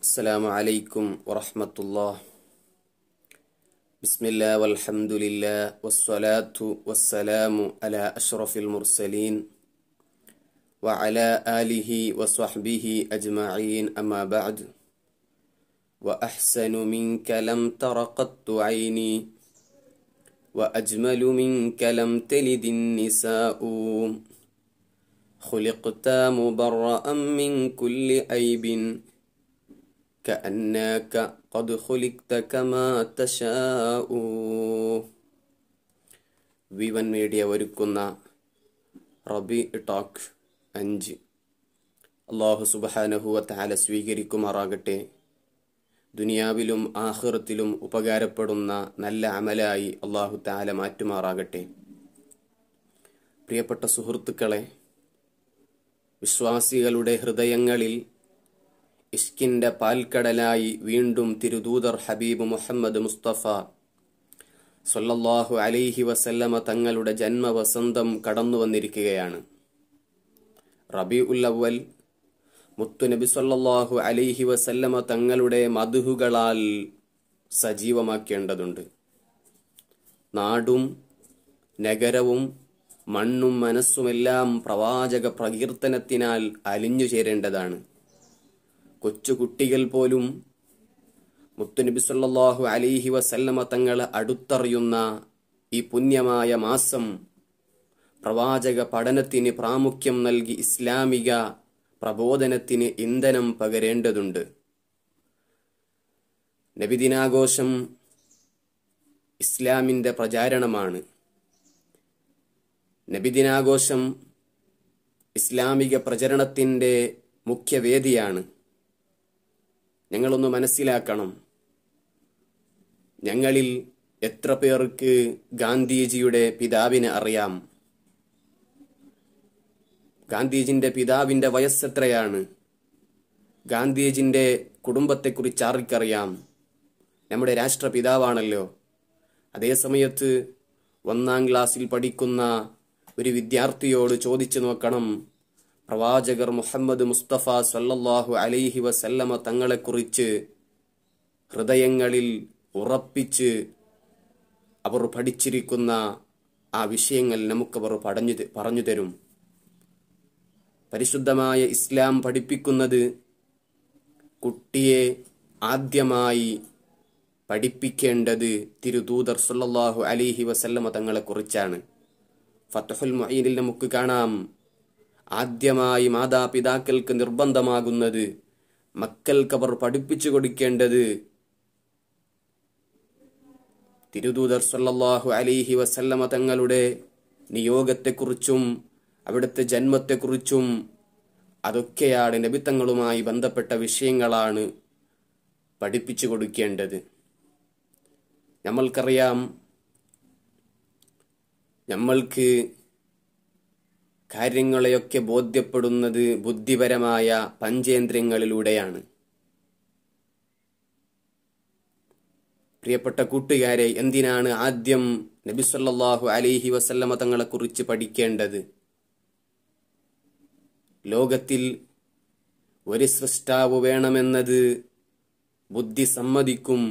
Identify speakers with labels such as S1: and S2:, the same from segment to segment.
S1: السلام عليكم ورحمة الله بسم الله والحمد لله والصلاة والسلام على أشرف المرسلين وعلى آله وصحبه أجمعين أما بعد وأحسن منك لم تر قط عيني وأجمل منك لم تلد النساء خلقت مبرأ من كل عيب كأنك قد خلقت كما تشاء Vivan media ഒരുക്കുന്ന റബി talk അഞ്ച് അള്ളാഹു സുബഹാനഹുവത്താല സ്വീകരിക്കുമാറാകട്ടെ ദുനിയാവിലും ആഹൃത്തിലും ഉപകാരപ്പെടുന്ന നല്ല അമലായി അള്ളാഹു താല മാറ്റുമാറാകട്ടെ പ്രിയപ്പെട്ട സുഹൃത്തുക്കളെ വിശ്വാസികളുടെ ഹൃദയങ്ങളിൽ ഇഷ്കിൻ്റെ പാൽക്കടലായി വീണ്ടും തിരുദൂതർ ഹബീബ് മുഹമ്മദ് മുസ്തഫ സൊല്ലാഹു അലൈഹി വസല്ലമ തങ്ങളുടെ ജന്മവസന്തം കടന്നു വന്നിരിക്കുകയാണ് റബി ഉല്ലവൽ മുത്തുനബി സൊല്ലാഹു അലൈഹി വസല്ലമ തങ്ങളുടെ മധുഹുകളാൽ സജീവമാക്കേണ്ടതുണ്ട് നാടും നഗരവും മണ്ണും മനസ്സുമെല്ലാം പ്രവാചക പ്രകീർത്തനത്തിനാൽ അലിഞ്ഞു ചേരേണ്ടതാണ് കൊച്ചുകുട്ടികൾ പോലും മുത്തുനബി സല്ലാഹു അലിഹി വസല്ലമ തങ്ങളെ അടുത്തറിയുന്ന ഈ പുണ്യമായ മാസം പ്രവാചക പഠനത്തിന് പ്രാമുഖ്യം നൽകി ഇസ്ലാമിക പ്രബോധനത്തിന് ഇന്ധനം പകരേണ്ടതുണ്ട് നബിദിനാഘോഷം ഇസ്ലാമിൻ്റെ പ്രചാരണമാണ് നബിദിനാഘോഷം ഇസ്ലാമിക പ്രചരണത്തിൻ്റെ മുഖ്യവേദിയാണ് ഞങ്ങളൊന്ന് മനസ്സിലാക്കണം ഞങ്ങളിൽ എത്ര പേർക്ക് ഗാന്ധിജിയുടെ പിതാവിനെ അറിയാം ഗാന്ധിജിന്റെ പിതാവിന്റെ വയസ്സെത്രയാണ് കുടുംബത്തെ കുടുംബത്തെക്കുറിച്ച് ആർക്കറിയാം നമ്മുടെ രാഷ്ട്രപിതാവാണല്ലോ അതേ സമയത്ത് ഒന്നാം ക്ലാസ്സിൽ പഠിക്കുന്ന ഒരു വിദ്യാർത്ഥിയോട് ചോദിച്ചു നോക്കണം പ്രവാചകർ മുഹമ്മദ് മുസ്തഫ സല്ലല്ലാഹു അലൈഹി വസല്ലമ തങ്ങളെക്കുറിച്ച് ഹൃദയങ്ങളിൽ ഉറപ്പിച്ച് അവർ പഠിച്ചിരിക്കുന്ന ആ വിഷയങ്ങൾ നമുക്കവർ പടഞ്ഞു പറഞ്ഞു തരും പരിശുദ്ധമായ ഇസ്ലാം പഠിപ്പിക്കുന്നത് കുട്ടിയെ ആദ്യമായി പഠിപ്പിക്കേണ്ടത് തിരുദൂതർ സല്ലാഹു അലിഹി വസല്ലമ തങ്ങളെക്കുറിച്ചാണ് ഫത്തഹുൽ മൊയ്നിൽ നമുക്ക് കാണാം ആദ്യമായി മാതാപിതാക്കൾക്ക് നിർബന്ധമാകുന്നത് അവർ പഠിപ്പിച്ചു കൊടുക്കേണ്ടത് തിരുദൂതർ സല്ലാഹു അലിഹി വസല്ലമ തങ്ങളുടെ നിയോഗത്തെക്കുറിച്ചും അവിടുത്തെ ജന്മത്തെക്കുറിച്ചും അതൊക്കെയാണ് നബിത്തങ്ങളുമായി ബന്ധപ്പെട്ട വിഷയങ്ങളാണ് പഠിപ്പിച്ചു കൊടുക്കേണ്ടത് നമ്മൾക്കറിയാം നമ്മൾക്ക് കാര്യങ്ങളെയൊക്കെ ബോധ്യപ്പെടുന്നത് ബുദ്ധിപരമായ പഞ്ചേന്ദ്രിയങ്ങളിലൂടെയാണ് പ്രിയപ്പെട്ട കൂട്ടുകാരെ എന്തിനാണ് ആദ്യം നബിസല്ലാഹു അലിഹി വസല്ലമ തങ്ങളെക്കുറിച്ച് പഠിക്കേണ്ടത് ലോകത്തിൽ ഒരു സൃഷ്ടാവ് വേണമെന്നത് ബുദ്ധി സമ്മതിക്കും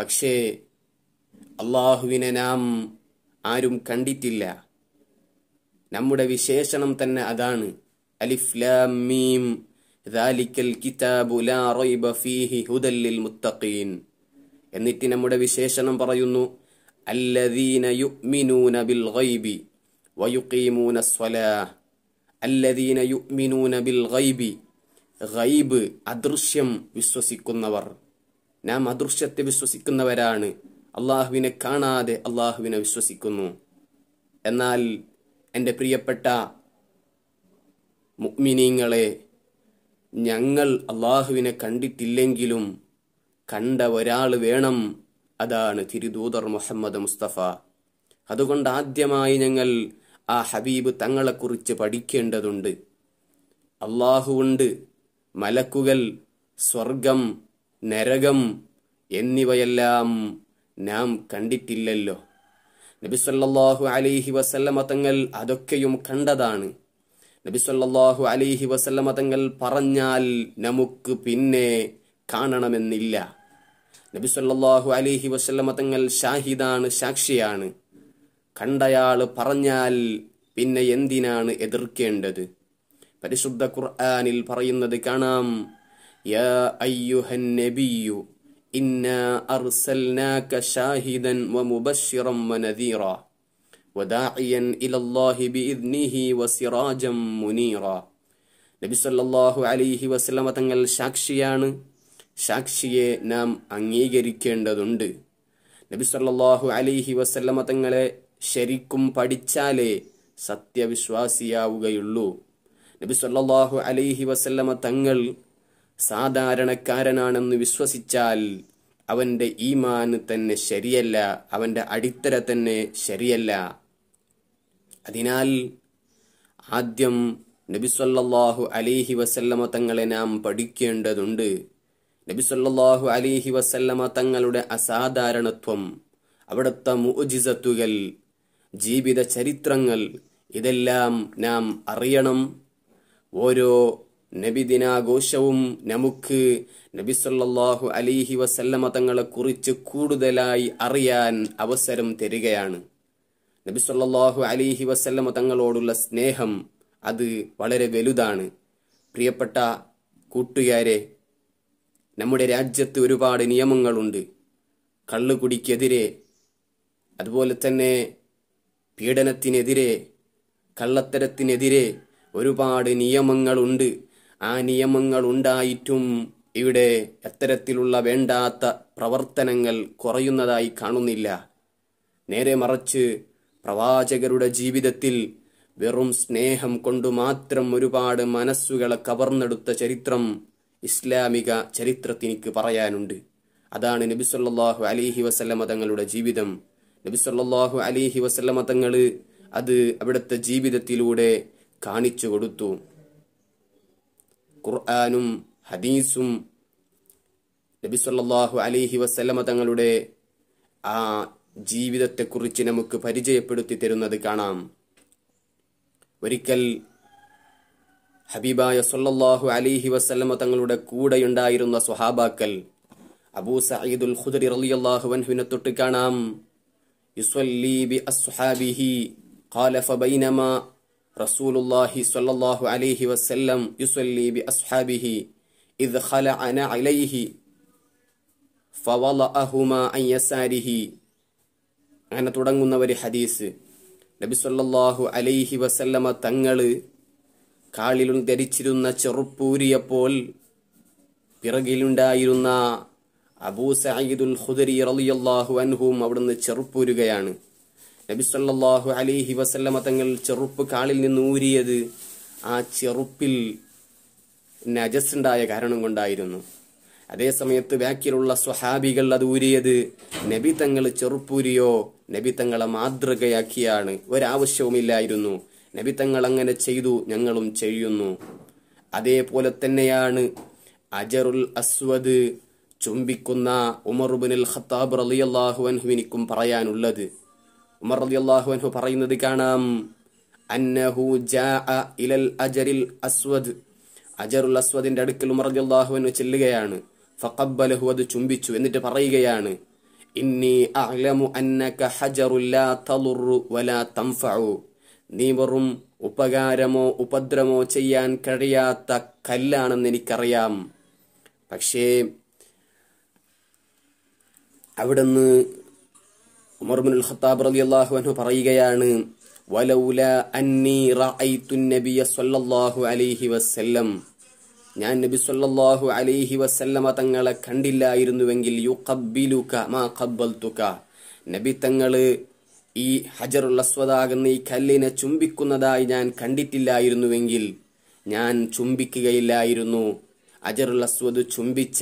S1: പക്ഷേ അള്ളാഹുവിനെ നാം ആരും കണ്ടിട്ടില്ല നമ്മുടെ വിശേഷണം തന്നെ അതാണ് കിതാബു ലാ റൈബ ഫീഹി ലിൽ മുത്തഖീൻ എന്നിട്ട് നമ്മുടെ വിശേഷണം പറയുന്നു ബിൽ ബിൽ ഗൈബ് അദൃശ്യം വിശ്വസിക്കുന്നവർ നാം അദൃശ്യത്തെ വിശ്വസിക്കുന്നവരാണ് അള്ളാഹുവിനെ കാണാതെ അള്ളാഹുവിനെ വിശ്വസിക്കുന്നു എന്നാൽ എൻ്റെ പ്രിയപ്പെട്ട മുഗ്മിനീങ്ങളെ ഞങ്ങൾ അള്ളാഹുവിനെ കണ്ടിട്ടില്ലെങ്കിലും കണ്ട ഒരാൾ വേണം അതാണ് തിരുദൂതർ മുഹമ്മദ് മുസ്തഫ അതുകൊണ്ട് ആദ്യമായി ഞങ്ങൾ ആ ഹബീബ് തങ്ങളെക്കുറിച്ച് പഠിക്കേണ്ടതുണ്ട് അള്ളാഹുവുണ്ട് മലക്കുകൾ സ്വർഗം നരകം എന്നിവയെല്ലാം നാം കണ്ടിട്ടില്ലല്ലോ നബിസല്ലാഹു അലൈഹി വസല്ലമ തങ്ങൾ അതൊക്കെയും കണ്ടതാണ് നബിസല്ലാഹു അലൈഹി വസല്ലമ തങ്ങൾ പറഞ്ഞാൽ നമുക്ക് പിന്നെ കാണണമെന്നില്ല നബിസല്ലാഹു അലൈഹി വസല്ലമ തങ്ങൾ ഷാഹിദാണ് സാക്ഷിയാണ് കണ്ടയാൾ പറഞ്ഞാൽ പിന്നെ എന്തിനാണ് എതിർക്കേണ്ടത് പരിശുദ്ധ ഖുർആാനിൽ പറയുന്നത് കാണാം യാ അയ്യുഹൻ നബിയു إنا أرسلناك شاهدا വ ونذيرا وداعيا إلى الله بإذنه وسراجا മുനീറ നബി സല്ലല്ലാഹു അലൈഹി വസല്ലമ തങ്ങൾ സാക്ഷിയാണ് സാക്ഷിയെ നാം അംഗീകരിക്കേണ്ടതുണ്ട് നബി സല്ലല്ലാഹു അലൈഹി വസല്ലമ തങ്ങളെ ശരിക്കും പഠിച്ചാലേ സത്യവിശ്വാസിയാവുകയുള്ളൂ നബി സല്ലല്ലാഹു അലൈഹി വസല്ലമ തങ്ങൾ സാധാരണക്കാരനാണെന്ന് വിശ്വസിച്ചാൽ അവൻ്റെ ഈമാൻ തന്നെ ശരിയല്ല അവൻ്റെ അടിത്തര തന്നെ ശരിയല്ല അതിനാൽ ആദ്യം നബിസ്വല്ലാഹു അലിഹി വസല്ലമ തങ്ങളെ നാം പഠിക്കേണ്ടതുണ്ട് നബിസ്വല്ലാഹു അലിഹി വസല്ലമ തങ്ങളുടെ അസാധാരണത്വം അവിടുത്തെ മുജിസത്തുകൾ ജീവിത ചരിത്രങ്ങൾ ഇതെല്ലാം നാം അറിയണം ഓരോ നബി ദിനാഘോഷവും നമുക്ക് നബി സല്ലാഹു അലിഹി വസല്ലമ തങ്ങളെ കുറിച്ച് കൂടുതലായി അറിയാൻ അവസരം തരികയാണ് നബി സല്ലാഹു അലിഹി വസല്ലമ തങ്ങളോടുള്ള സ്നേഹം അത് വളരെ വലുതാണ് പ്രിയപ്പെട്ട കൂട്ടുകാരെ നമ്മുടെ രാജ്യത്ത് ഒരുപാട് നിയമങ്ങളുണ്ട് കള്ളുകുടിക്കെതിരെ അതുപോലെ തന്നെ പീഡനത്തിനെതിരെ കള്ളത്തരത്തിനെതിരെ ഒരുപാട് നിയമങ്ങളുണ്ട് ആ നിയമങ്ങൾ ഉണ്ടായിട്ടും ഇവിടെ അത്തരത്തിലുള്ള വേണ്ടാത്ത പ്രവർത്തനങ്ങൾ കുറയുന്നതായി കാണുന്നില്ല നേരെ മറിച്ച് പ്രവാചകരുടെ ജീവിതത്തിൽ വെറും സ്നേഹം കൊണ്ട് മാത്രം ഒരുപാട് മനസ്സുകളെ കവർന്നെടുത്ത ചരിത്രം ഇസ്ലാമിക ചരിത്രത്തിനിക്ക് പറയാനുണ്ട് അതാണ് നബിസൊല്ലാഹു അലിഹി വസല്ലമ തങ്ങളുടെ ജീവിതം നബിസൊല്ലാഹു അലിഹി വസല്ലമ തങ്ങൾ അത് അവിടുത്തെ ജീവിതത്തിലൂടെ കാണിച്ചു കൊടുത്തു ഖുർആാനും ഹദീസും നബി സല്ലാഹു അലൈഹി വസ്ലമ തങ്ങളുടെ ആ ജീവിതത്തെക്കുറിച്ച് നമുക്ക് പരിചയപ്പെടുത്തി തരുന്നത് കാണാം ഒരിക്കൽ ഹബീബായ സൊല്ലാഹു അലിഹി വസ്ലമ തങ്ങളുടെ കൂടെയുണ്ടായിരുന്ന സ്വഹാബാക്കൽ അബൂ സഹീദുൽ ഖുദരി റളിയല്ലാഹു വൻഹുവിനെ തൊട്ട് കാണാം ബി ഖാല റസൂലുല്ലാഹി സ്വല്ലല്ലാഹു അലൈഹി വസല്ലം യുസല്ലി ബി അസ്ഹാബിഹി ഇദ് ഖലഅന അലൈഹി ഫവളഅഹുമാ അൻ യസാരിഹി അങ്ങനെ തുടങ്ങുന്ന ഒരു ഹദീസ് നബി സല്ലല്ലാഹു അലൈഹി വസല്ലമ തങ്ങൾ കാളിലും ധരിച്ചിരുന്ന ചെറുപ്പൂരിയപ്പോൾ പിറകിലുണ്ടായിരുന്ന അബൂ സയ്യിദുൽ ഖുദരി റളിയല്ലാഹു അൻഹും അവിടുന്ന് ചെറുപ്പൂരുകയാണ് നബിസ്വല്ലാഹു അലിഹി വസല്ലമ തങ്ങൾ ചെറുപ്പ് കാളിൽ നിന്ന് ഊരിയത് ആ ചെറുപ്പിൽ നജസ്സുണ്ടായ കാരണം കൊണ്ടായിരുന്നു അതേ സമയത്ത് ബാക്കിലുള്ള സ്വഹാബികൾ അത് ഊരിയത് നബി തങ്ങൾ ചെറുപ്പൂരിയോ നബി തങ്ങളെ മാതൃകയാക്കിയാണ് ഒരാവശ്യവുമില്ലായിരുന്നു നബി തങ്ങൾ അങ്ങനെ ചെയ്തു ഞങ്ങളും ചെയ്യുന്നു അതേപോലെ തന്നെയാണ് അജറുൽ അസ്വദ് ചുംബിക്കുന്ന ഉമർബിനുൽ ഖത്താബ് റലിയല്ലാഹു പറയാനുള്ളത് ഉമർ റളിയല്ലാഹു അൻഹു പറയുന്നത് കാണാം അന്നഹു ജാഅ ഇലൽ അജറിൽ അസ്വദ് അജറുൽ അസ്വദിന്റെ അടുക്കൽ ഉമർ റളിയല്ലാഹു അൻഹു ചെല്ലുകയാണ് ഫഖബ്ബലഹു അത് ചുംബിച്ചു എന്നിട്ട് പറയുകയാണ് ഇന്നി അഅ്ലമു അന്നക ഹജറുൽ ലാ തളുറു വലാ തൻഫഉ നീ വെറും ഉപകാരമോ ഉപദ്രവമോ ചെയ്യാൻ കഴിയാത്ത കല്ലാണെന്ന് എനിക്കറിയാം പക്ഷേ അവിടുന്ന് ഉമർബിനുൽ ഖത്താബ് റബി അള്ളാഹു അനു പറയുകയാണ് വലൗല അന്നി നബിയ സല്ലല്ലാഹു അലൈഹി വസല്ലം ഞാൻ നബി സല്ലല്ലാഹു അലൈഹി വസല്ലമ തങ്ങളെ കണ്ടില്ലായിരുന്നുവെങ്കിൽ യു കബിലുക മാ കബ്ബൽതുക നബി തങ്ങള് ഈ ഹജറുൽ അസ്വദാകുന്ന ഈ കല്ലിനെ ചുംബിക്കുന്നതായി ഞാൻ കണ്ടിട്ടില്ലായിരുന്നുവെങ്കിൽ ഞാൻ ചുംബിക്കുകയില്ലായിരുന്നു അജറുൽ അസ്വദ് ചുംബിച്ച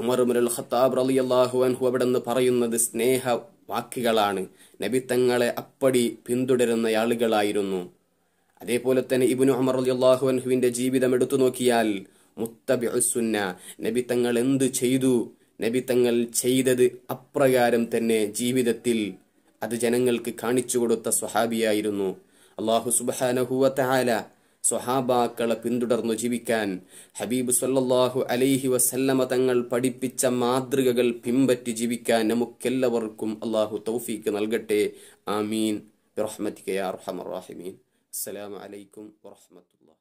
S1: ഉമർ ഉമർ ഖത്താബ് റളിയല്ലാഹു അൻഹു അവിടെ നിന്ന് പറയുന്നത് സ്നേഹ വാക്കുകളാണ് നബിത്തങ്ങളെ അപ്പടി പിന്തുടരുന്ന ആളുകളായിരുന്നു അതേപോലെ തന്നെ ഇബിനു അമർ അള്ളാഹു അൻഹുവിന്റെ ജീവിതം എടുത്തു നോക്കിയാൽ മുത്തബിഅസുന്ന നബി തങ്ങൾ എന്തു ചെയ്തു നബി തങ്ങൾ ചെയ്തത് അപ്രകാരം തന്നെ ജീവിതത്തിൽ അത് ജനങ്ങൾക്ക് കാണിച്ചു കൊടുത്ത സ്വഹാബിയായിരുന്നു അള്ളാഹു സുബാനഹുല സ്വഹാബാക്കളെ പിന്തുടർന്നു ജീവിക്കാൻ ഹബീബ് സല്ലാഹു അലൈഹി വസല്ലമ തങ്ങൾ പഠിപ്പിച്ച മാതൃകകൾ പിൻപറ്റി ജീവിക്കാൻ നമുക്കെല്ലാവർക്കും അള്ളാഹു തൗഫീക്ക് നൽകട്ടെ ആമീൻ റഹ്മത്തിക്കയാ റഹമർ റാഹിമീൻ അസ്സലാമലൈക്കും വറഹമത്തുള്ള